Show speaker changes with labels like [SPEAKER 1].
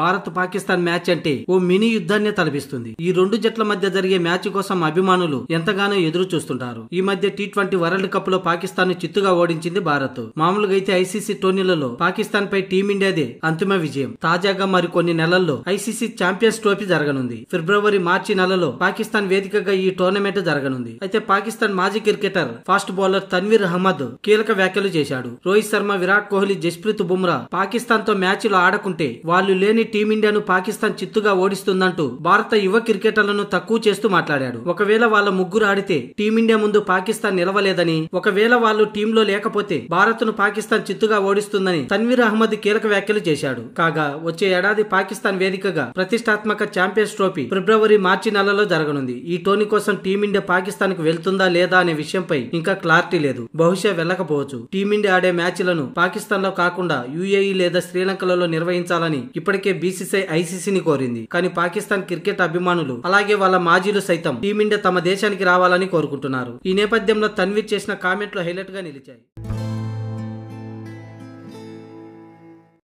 [SPEAKER 1] Bharat Pakistan match అంటే ఓ mini యుద్ధాన్ని తలపిస్తుంది ఈ రెండు జట్ల మధ్య జరిగే మ్యాచ్ కోసం అభిమానులు ఎంతగానో ఎదురు చూస్తుంటారు ఈ మధ్య టీ ట్వంటీ వరల్డ్ కప్ లో పాకిస్తాన్ చిత్తుగా ఓడించింది భారత్ మామూలుగా అయితే ఐసీసీ టోర్నీలలో పాకిస్తాన్ పై టీమిండియాదే అంతిమ విజయం తాజాగా మరికొన్ని నెలల్లో ఐసీసీ ఛాంపియన్స్ ట్రోఫీ జరగనుంది ఫిబ్రవరి మార్చి నెలలో పాకిస్తాన్ వేదికగా ఈ టోర్నమెంట్ జరగనుంది అయితే పాకిస్తాన్ మాజీ cricketer fast bowler Tanvir Ahmed కీలక వ్యాఖ్యలు చేశాడు రోహిత్ శర్మ విరాట్ కోహ్లీ జస్ప్రీత్ బుమ్రా పాకిస్తాన్ తో మ్యాచ్ లో ఆడకుంటే వాళ్ళు లేని లేని టీమిండియాను పాకిస్తాన్ చిత్తుగా ఓడిస్తుందంటూ భారత యువ క్రికెటర్లను తక్కువ చేస్తూ మాట్లాడాడు ఒకవేళ వాళ్ళ ముగ్గురు ఆడితే టీమిండియా ముందు పాకిస్తాన్ నిలవలేదని ఒకవేళ వాళ్ళు టీంలో లేకపోతే భారత్ను పాకిస్తాన్ చిత్తుగా ఓడిస్తుందని తన్వీర్ అహ్మద్ కీలక వ్యాఖ్యలు చేశాడు కాగా వచ్చే ఏడాది పాకిస్తాన్ వేదికగా ప్రతిష్టాత్మక ఛాంపియన్స్ ట్రోఫీ ఫిబ్రవరి మార్చి నెలలో జరగనుంది ఈ టోర్నీ కోసం టీమిండియా పాకిస్తాన్ కు వెళ్తుందా లేదా అనే విషయంపై ఇంకా క్లారిటీ లేదు బహుశా వెళ్ళకపోవచ్చు టీమిండియా ఆడే మ్యాచ్లను పాకిస్తాన్ లో కాకుండా యుఏఈ లేదా శ్రీలంకలలో నిర్వహించాలని ఇప్పటికే ఇప్పటికే బీసీసీఐ ఐసీసీని కోరింది కానీ పాకిస్తాన్ క్రికెట్ అభిమానులు అలాగే వాళ్ళ మాజీలు సైతం టీమిండియా తమ దేశానికి రావాలని కోరుకుంటున్నారు ఈ నేపథ్యంలో తన్వీర్ చేసిన కామెంట్లు హైలైట్ గా నిలిచాయి